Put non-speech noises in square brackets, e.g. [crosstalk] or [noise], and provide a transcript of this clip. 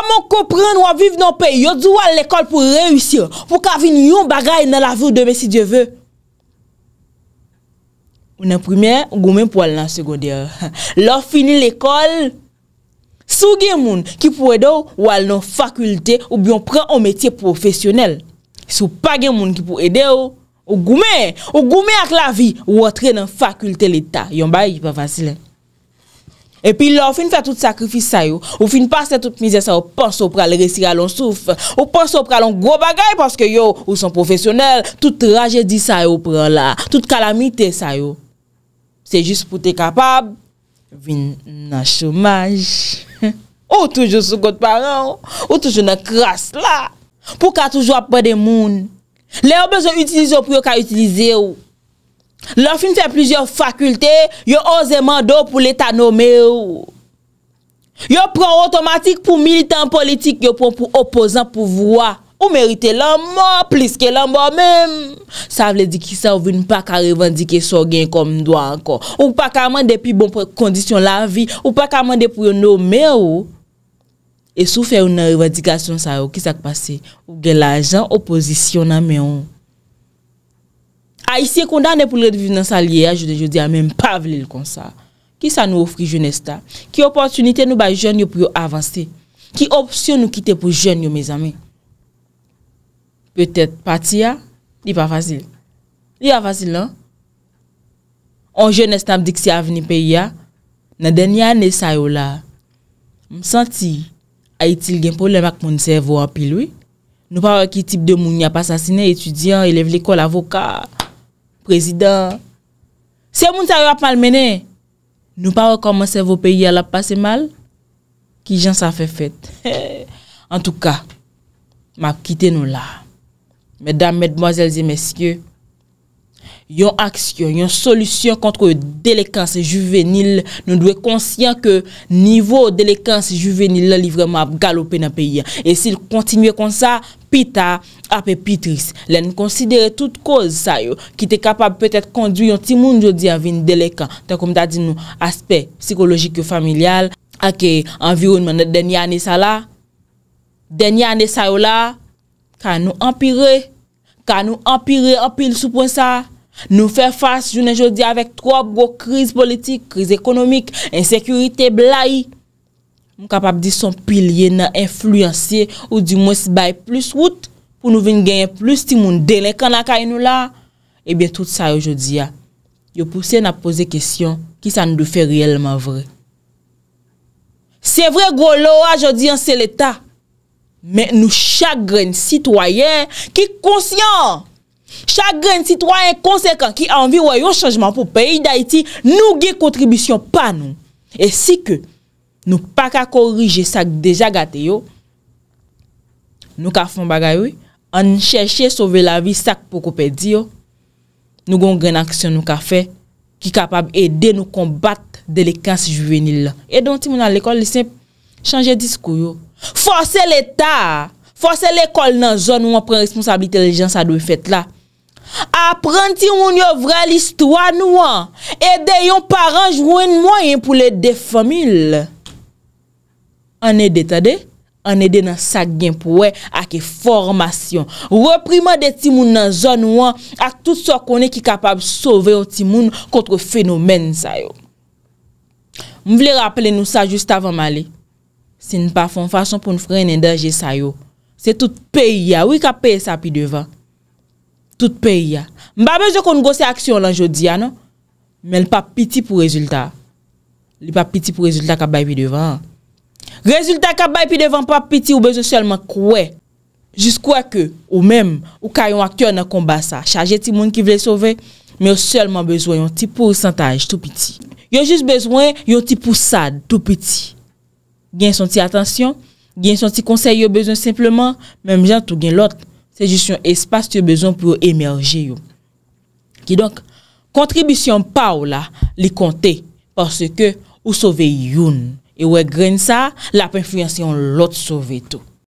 Kamon kompren waviv nan pe, yo djou wale l'ekol pou reyusyo, pou ka vin yon bagay nan la vi ou deme si dje ve. Ou nan primer, ou goumen pou wale nan sekondier. Lo fini l'ekol, sou gen moun ki pou edo wale nan fakulte ou bi yon pren o metye profesyonel. Sou pa gen moun ki pou edo, ou goumen, ou goumen ak la vi, ou wotre nan fakulte l'eta. Yon bay, pa fasilen. E pi la ou fin fè tout sakrifis sa yo, ou fin passe tout mizè sa yo, ponso [laughs] ou pral resira loun souf, ou ponso ou pral loun gwo bagay, ponso ke yo ou son profesyonel, tout raje di sa yo pral la, tout kalamite sa yo. Se jist pou te kapab, vin nan choumage. Ou toujou sou godparen, ou toujou nan kras la, pou ka toujou apre de moun. Le yo bezon utilize ou pou yo ka utilize yo. La fin fè plijor fakultè, yo oseman do pou l'Etat nomè ou. Yo pran otomatik pou militant politik, yo pran pou opozant pou vwa. Ou merite l'anmò, plis ke l'anmò mèm. Sa vle di ki sa ou voun pa ka revandike sou gen kom ndwa ankon. Ou pa ka mande pi bon kondisyon la vi, ou pa ka mande pou yo nomè ou. E sou fè ou nan revandikasyon sa ou, ki sa k'pase? Ou gen la jan opozisyon nan mè ou. A isye kondane pou lèd vi nan sal ye a, jwede jwede a menm pa vle l kon sa. Ki sa nou ofri jwene sta? Ki oponsunite nou ba jwene yo pou yo avanse? Ki opsyon nou kite pou jwene yo, me zame? Petèt pati a? Li pa fasil. Li a fasil lan? On jwene sta mdik si a veni pe ya, nan denye anè sa yo la, msanti, ayitil gen pou lèm ak mounse vo apil wè, nou pa wè ki tip de moun ya pasasine, etudyan, elev lèkol, avoka, Président, se moun sa rap mal mene, nou pa wè komanse vò peyi a la pase mal, ki jan sa fè fèt. En tout ka, ma kite nou la. Mèdame, mèdmoazèlze, mèsyè, yon aksyon, yon solusyon kontre yon delekansè juvenil, nou dwe konsyen ke nivou delekansè juvenil la livreman ap galopè nan peyi a. E sil kontinuè kon sa... Pita apè pitris, len konsidere tout koz sa yo ki te kapab pètèt konduyon ti moun jodi avin delekan tan kom ta di nou aspek psikolojik yo familyal akè e environman net denye anè sa la. Denye anè sa yo la, ka nou empire, ka nou empire apil sou pon sa. Nou fè fass jounen jodi avèk tro ap go kriz politik, kriz ekonomik, ensekurite blai. mou kapap di son pilye nan influansye ou di mwen si bay plus wout pou nou vin genye plus ti moun delekan na kay nou la, ebyen tout sa yo jodi ya, yo pouse na pose kesyon ki sa nou de fe realman vre. Se vre gwo lo yo jodi an se leta, men nou chagren sitwayen ki konsyon, chagren sitwayen konsenkan ki anvi woy yo chanjman pou peyi da iti nou gen kontribisyon pa nou. E si ke Nou pa ka korije sak deja gate yo. Nou ka fon bagay yo. An chèche sove la vi sak pou koupè di yo. Nou gon gren aksyon nou ka fè. Ki kapab ede nou kombat delikansi juvenil. E don ti moun an l'ekol lisèm chanje diskou yo. Fose l'Etat. Fose l'ekol nan zon nou an pren responsabilite l'intellijans adou e fèt la. Apranti moun yo vre l'istwa nou an. E de yon paran jouen mwen yon pou lè de fomil lè. an e de ta de, an e de nan sa gen pou we ak e formasyon. Repriman de ti moun nan zon ou an ak tout so konen ki kapab sove ou ti moun kontre fenomen sa yo. M vile rappele nou sa just avan male. Se n pa fon fason pou n fre n enderje sa yo. Se tout peyi ya, wik ap peyi sa pi devan. Tout peyi ya. M baben jo kon gose aksyon lan jodi ya non, men l pa piti pou rezultat. L pa piti pou rezultat kap bay pi devan an. Rezultat ka bay pi devan pa piti ou bezo selman kwe. Jis kwe ke ou menm ou ka yon aktyon nan komba sa. Chaje ti moun ki vle sove. Me ou selman bezo yon tipou santaj tou piti. Yon jis bezo yon tipou sad tou piti. Gen son ti atansyon. Gen son ti konsey yon bezo simplement. Menm jantou gen lot. Se jis yon espas yon bezo pou yo emerje yon. Ki donk, kontribisyon pa ou la li konte. Parce ke ou sove yon. Yon. E we gren sa, la penfuyansyon lot soveto.